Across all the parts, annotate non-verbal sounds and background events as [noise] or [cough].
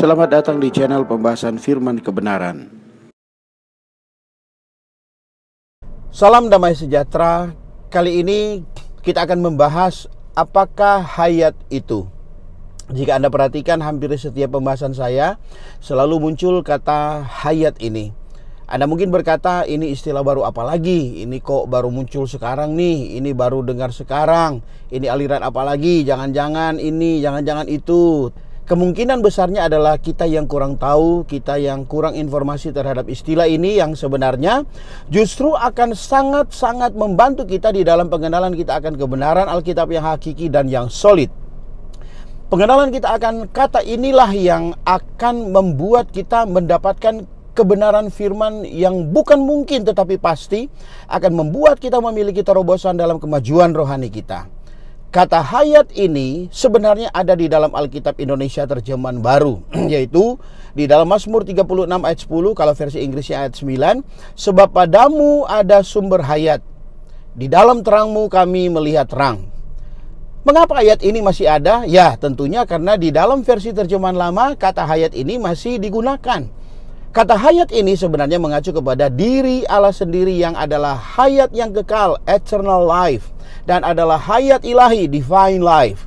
Selamat datang di channel pembahasan firman kebenaran. Salam damai sejahtera. Kali ini kita akan membahas apakah hayat itu. Jika Anda perhatikan hampir setiap pembahasan saya selalu muncul kata hayat ini. Anda mungkin berkata ini istilah baru apa lagi? Ini kok baru muncul sekarang nih? Ini baru dengar sekarang? Ini aliran apa lagi? Jangan-jangan ini, jangan-jangan itu kemungkinan besarnya adalah kita yang kurang tahu, kita yang kurang informasi terhadap istilah ini yang sebenarnya justru akan sangat-sangat membantu kita di dalam pengenalan kita akan kebenaran Alkitab yang hakiki dan yang solid. Pengenalan kita akan kata inilah yang akan membuat kita mendapatkan kebenaran firman yang bukan mungkin tetapi pasti akan membuat kita memiliki terobosan dalam kemajuan rohani kita. Kata hayat ini sebenarnya ada di dalam Alkitab Indonesia terjemahan baru [clears throat] yaitu di dalam Mazmur 36 ayat 10 kalau versi Inggrisnya ayat 9 sebab padamu ada sumber hayat di dalam terangmu kami melihat terang. Mengapa ayat ini masih ada? Ya, tentunya karena di dalam versi terjemahan lama kata hayat ini masih digunakan Kata hayat ini sebenarnya mengacu kepada diri Allah sendiri yang adalah hayat yang kekal, eternal life, dan adalah hayat ilahi, divine life.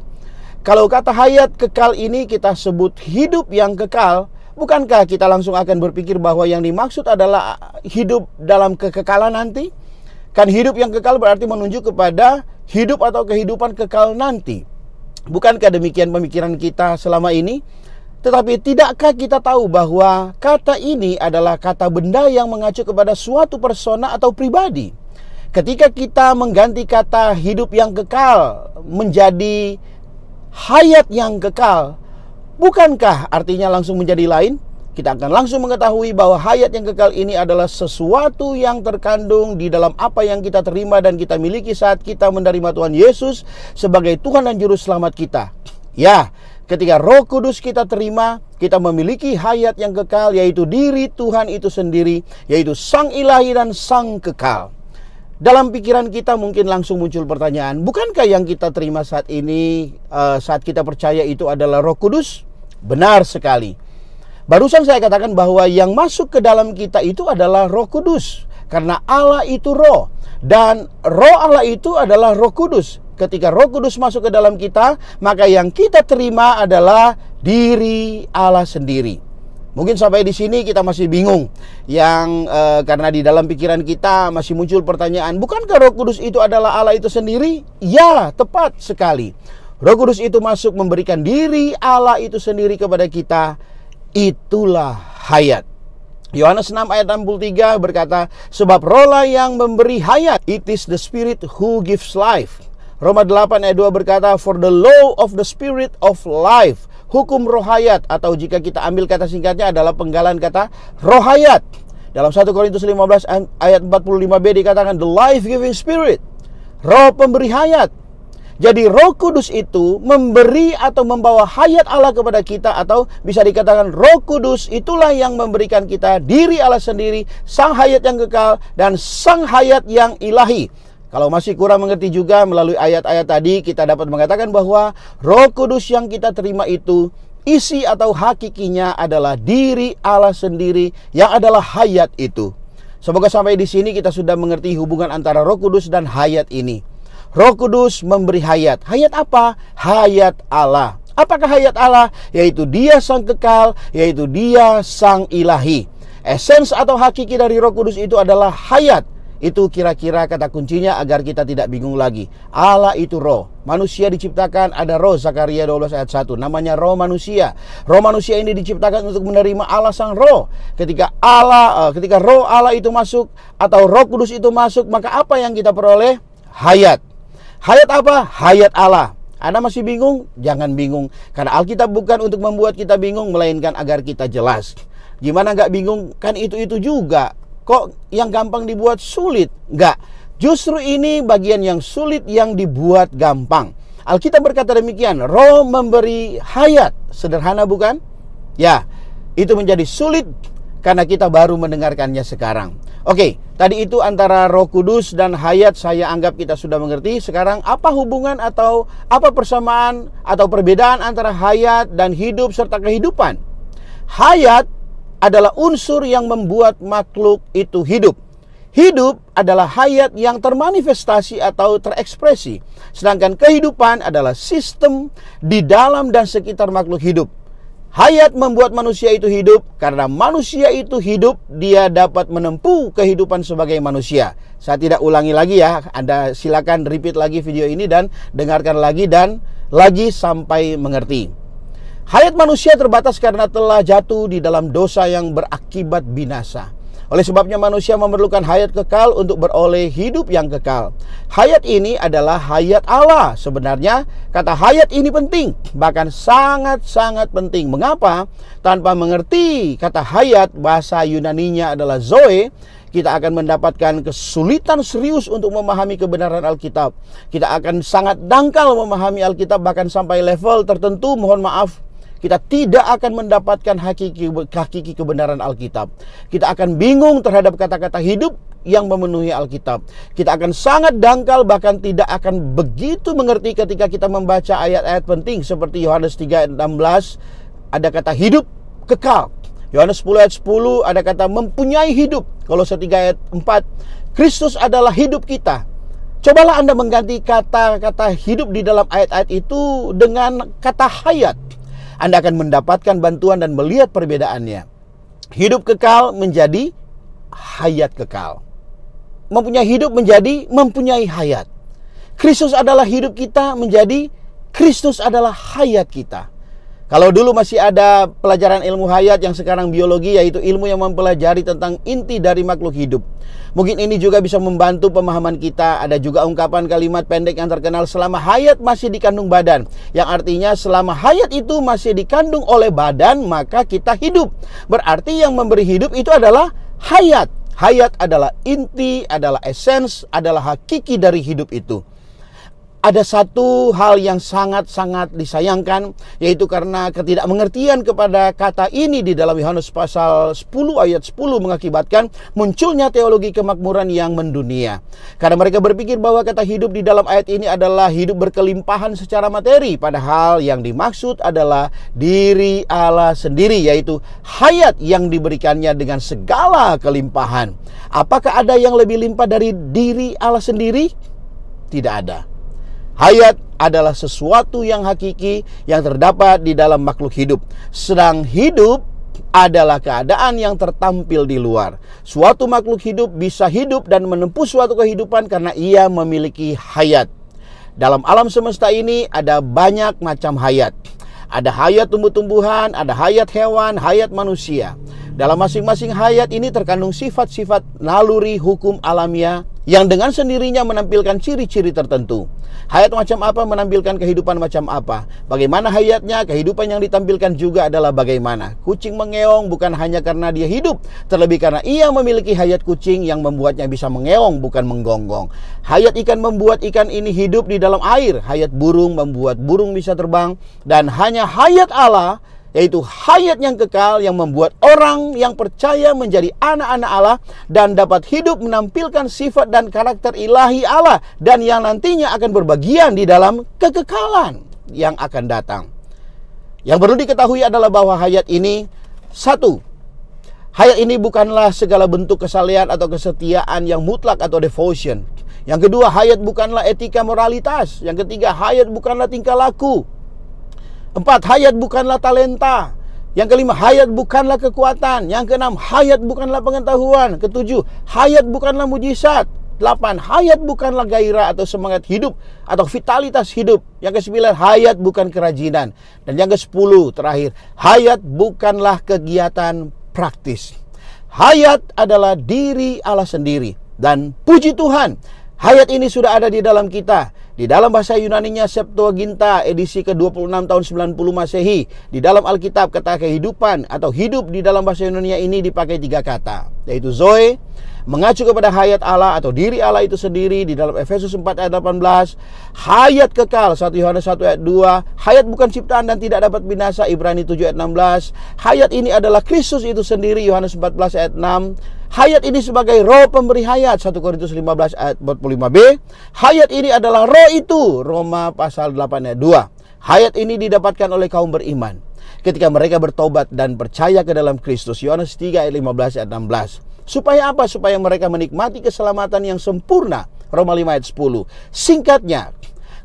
Kalau kata hayat kekal ini kita sebut hidup yang kekal, bukankah kita langsung akan berpikir bahwa yang dimaksud adalah hidup dalam kekekalan nanti? Kan hidup yang kekal berarti menunjuk kepada hidup atau kehidupan kekal nanti. Bukankah demikian pemikiran kita selama ini? Tetapi tidakkah kita tahu bahwa kata ini adalah kata benda yang mengacu kepada suatu persona atau pribadi? Ketika kita mengganti kata hidup yang kekal menjadi hayat yang kekal, bukankah artinya langsung menjadi lain? Kita akan langsung mengetahui bahwa hayat yang kekal ini adalah sesuatu yang terkandung di dalam apa yang kita terima dan kita miliki saat kita menerima Tuhan Yesus sebagai Tuhan dan Juru Selamat kita. Ya, Ketika Roh Kudus kita terima, kita memiliki hayat yang kekal, yaitu diri Tuhan itu sendiri, yaitu Sang Ilahi dan Sang Kekal. Dalam pikiran kita mungkin langsung muncul pertanyaan, bukankah yang kita terima saat ini, eh, saat kita percaya itu adalah Roh Kudus? Benar sekali. Barusan saya katakan bahwa yang masuk ke dalam kita itu adalah Roh Kudus, karena Allah itu Roh, dan Roh Allah itu adalah Roh Kudus ketika Roh Kudus masuk ke dalam kita, maka yang kita terima adalah diri Allah sendiri. Mungkin sampai di sini kita masih bingung, yang e, karena di dalam pikiran kita masih muncul pertanyaan, bukankah Roh Kudus itu adalah Allah itu sendiri? Ya, tepat sekali. Roh Kudus itu masuk memberikan diri Allah itu sendiri kepada kita. Itulah hayat. Yohanes 6 ayat 63 berkata, Sebab rohlah yang memberi hayat, it is the spirit who gives life. Roma 8 ayat 2 berkata, For the law of the spirit of life, hukum rohayat, atau jika kita ambil kata singkatnya adalah penggalan kata rohayat. Dalam 1 Korintus 15 ayat 45b dikatakan, The life-giving spirit, roh pemberi hayat. Jadi roh kudus itu memberi atau membawa hayat Allah kepada kita atau bisa dikatakan roh kudus itulah yang memberikan kita diri Allah sendiri, sang hayat yang kekal dan sang hayat yang ilahi. Kalau masih kurang mengerti juga melalui ayat-ayat tadi kita dapat mengatakan bahwa Roh Kudus yang kita terima itu isi atau hakikinya adalah diri Allah sendiri yang adalah hayat itu. Semoga sampai di sini kita sudah mengerti hubungan antara Roh Kudus dan hayat ini. Roh Kudus memberi hayat. Hayat apa? Hayat Allah. Apakah hayat Allah? Yaitu dia sang kekal, yaitu dia sang ilahi. Esens atau hakiki dari roh kudus itu adalah hayat. Itu kira-kira kata kuncinya agar kita tidak bingung lagi. Allah itu roh. Manusia diciptakan ada roh Zakaria 12 ayat 1 namanya roh manusia. Roh manusia ini diciptakan untuk menerima Allah sang roh. Ketika Allah eh, ketika roh Allah itu masuk atau roh kudus itu masuk maka apa yang kita peroleh? Hayat. Hayat apa? Hayat Allah. Anda masih bingung? Jangan bingung. Karena Alkitab bukan untuk membuat kita bingung, melainkan agar kita jelas. Gimana nggak bingung? Kan itu-itu juga. Kok yang gampang dibuat sulit? Enggak. Justru ini bagian yang sulit yang dibuat gampang. Alkitab berkata demikian, roh memberi hayat. Sederhana bukan? Ya, itu menjadi sulit karena kita baru mendengarkannya sekarang. Oke, tadi itu antara Roh Kudus dan hayat saya anggap kita sudah mengerti. Sekarang apa hubungan atau apa persamaan atau perbedaan antara hayat dan hidup serta kehidupan? Hayat adalah unsur yang membuat makhluk itu hidup. Hidup adalah hayat yang termanifestasi atau terekspresi, sedangkan kehidupan adalah sistem di dalam dan sekitar makhluk hidup. Hayat membuat manusia itu hidup karena manusia itu hidup dia dapat menempuh kehidupan sebagai manusia. Saya tidak ulangi lagi ya, Anda silakan repeat lagi video ini dan dengarkan lagi dan lagi sampai mengerti. Hayat manusia terbatas karena telah jatuh di dalam dosa yang berakibat binasa. Oleh sebabnya manusia memerlukan hayat kekal untuk beroleh hidup yang kekal. Hayat ini adalah hayat Allah. Sebenarnya kata hayat ini penting, bahkan sangat-sangat penting. Mengapa? Tanpa mengerti kata hayat bahasa Yunaninya adalah zoe, kita akan mendapatkan kesulitan serius untuk memahami kebenaran Alkitab. Kita akan sangat dangkal memahami Alkitab bahkan sampai level tertentu, mohon maaf, kita tidak akan mendapatkan hakiki, hakiki kebenaran Alkitab. Kita akan bingung terhadap kata-kata hidup yang memenuhi Alkitab. Kita akan sangat dangkal bahkan tidak akan begitu mengerti ketika kita membaca ayat-ayat penting seperti Yohanes 3 ayat 16 ada kata hidup kekal. Yohanes 10 ayat 10 ada kata mempunyai hidup. Kalau 3 ayat 4 Kristus adalah hidup kita. Cobalah Anda mengganti kata-kata hidup di dalam ayat-ayat itu dengan kata hayat. Anda akan mendapatkan bantuan dan melihat perbedaannya. Hidup kekal menjadi hayat kekal. Mempunyai hidup menjadi mempunyai hayat. Kristus adalah hidup kita menjadi Kristus adalah hayat kita. Kalau dulu masih ada pelajaran ilmu hayat yang sekarang biologi yaitu ilmu yang mempelajari tentang inti dari makhluk hidup. Mungkin ini juga bisa membantu pemahaman kita. Ada juga ungkapan kalimat pendek yang terkenal selama hayat masih dikandung badan. Yang artinya selama hayat itu masih dikandung oleh badan maka kita hidup. Berarti yang memberi hidup itu adalah hayat. Hayat adalah inti, adalah esens, adalah hakiki dari hidup itu ada satu hal yang sangat-sangat disayangkan yaitu karena ketidakmengertian kepada kata ini di dalam Yohanes pasal 10 ayat 10 mengakibatkan munculnya teologi kemakmuran yang mendunia. Karena mereka berpikir bahwa kata hidup di dalam ayat ini adalah hidup berkelimpahan secara materi padahal yang dimaksud adalah diri Allah sendiri yaitu hayat yang diberikannya dengan segala kelimpahan. Apakah ada yang lebih limpah dari diri Allah sendiri? Tidak ada. Hayat adalah sesuatu yang hakiki yang terdapat di dalam makhluk hidup. Sedang hidup adalah keadaan yang tertampil di luar. Suatu makhluk hidup bisa hidup dan menempuh suatu kehidupan karena ia memiliki hayat. Dalam alam semesta ini ada banyak macam hayat. Ada hayat tumbuh-tumbuhan, ada hayat hewan, hayat manusia. Dalam masing-masing hayat ini terkandung sifat-sifat naluri hukum alamiah yang dengan sendirinya menampilkan ciri-ciri tertentu. Hayat macam apa menampilkan kehidupan macam apa. Bagaimana hayatnya, kehidupan yang ditampilkan juga adalah bagaimana. Kucing mengeong bukan hanya karena dia hidup, terlebih karena ia memiliki hayat kucing yang membuatnya bisa mengeong bukan menggonggong. Hayat ikan membuat ikan ini hidup di dalam air. Hayat burung membuat burung bisa terbang. Dan hanya hayat Allah yaitu hayat yang kekal yang membuat orang yang percaya menjadi anak-anak Allah dan dapat hidup menampilkan sifat dan karakter ilahi Allah dan yang nantinya akan berbagian di dalam kekekalan yang akan datang. Yang perlu diketahui adalah bahwa hayat ini satu Hayat ini bukanlah segala bentuk kesalehan atau kesetiaan yang mutlak atau devotion. Yang kedua, hayat bukanlah etika moralitas. Yang ketiga, hayat bukanlah tingkah laku. Empat, hayat bukanlah talenta. Yang kelima, hayat bukanlah kekuatan. Yang keenam, hayat bukanlah pengetahuan. Ketujuh, hayat bukanlah mujizat. Delapan, hayat bukanlah gairah atau semangat hidup atau vitalitas hidup. Yang kesembilan, hayat bukan kerajinan. Dan yang kesepuluh, terakhir, hayat bukanlah kegiatan praktis. Hayat adalah diri Allah sendiri. Dan puji Tuhan, hayat ini sudah ada di dalam kita di dalam bahasa Yunaninya Septuaginta edisi ke-26 tahun 90 Masehi. Di dalam Alkitab kata kehidupan atau hidup di dalam bahasa Yunaninya ini dipakai tiga kata. Yaitu Zoe, mengacu kepada hayat Allah atau diri Allah itu sendiri di dalam Efesus 4 ayat 18. Hayat kekal 1 Yohanes 1 ayat 2. Hayat bukan ciptaan dan tidak dapat binasa Ibrani 7 ayat 16. Hayat ini adalah Kristus itu sendiri Yohanes 14 ayat 6. Hayat ini sebagai roh pemberi hayat 1 Korintus 15 ayat 45b. Hayat ini adalah roh itu Roma pasal 8 ayat 2. Hayat ini didapatkan oleh kaum beriman ketika mereka bertobat dan percaya ke dalam Kristus Yohanes 3 ayat 15 ayat 16. Supaya apa? Supaya mereka menikmati keselamatan yang sempurna Roma 5 ayat 10. Singkatnya,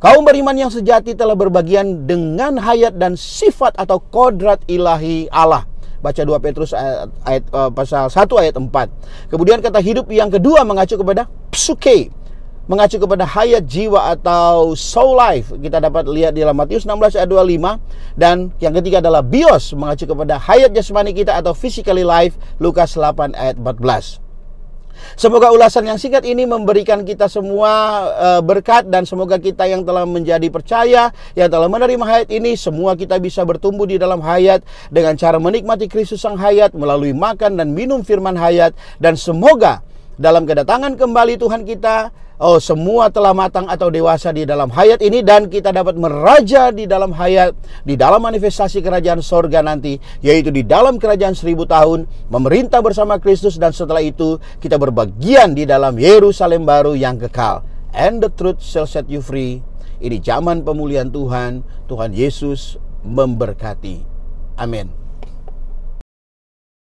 Kaum beriman yang sejati telah berbagian dengan hayat dan sifat atau kodrat ilahi Allah baca 2 Petrus ayat, eh, ayat uh, pasal 1 ayat 4. Kemudian kata hidup yang kedua mengacu kepada psuke, mengacu kepada hayat jiwa atau soul life. Kita dapat lihat di dalam Matius 16 ayat 25 dan yang ketiga adalah bios mengacu kepada hayat jasmani kita atau physically life Lukas 8 ayat 14. Semoga ulasan yang singkat ini memberikan kita semua eh, berkat dan semoga kita yang telah menjadi percaya, yang telah menerima hayat ini, semua kita bisa bertumbuh di dalam hayat dengan cara menikmati Kristus sang hayat melalui makan dan minum firman hayat dan semoga dalam kedatangan kembali Tuhan kita oh semua telah matang atau dewasa di dalam hayat ini dan kita dapat meraja di dalam hayat di dalam manifestasi kerajaan sorga nanti yaitu di dalam kerajaan seribu tahun memerintah bersama Kristus dan setelah itu kita berbagian di dalam Yerusalem baru yang kekal and the truth shall set you free ini zaman pemulihan Tuhan Tuhan Yesus memberkati amin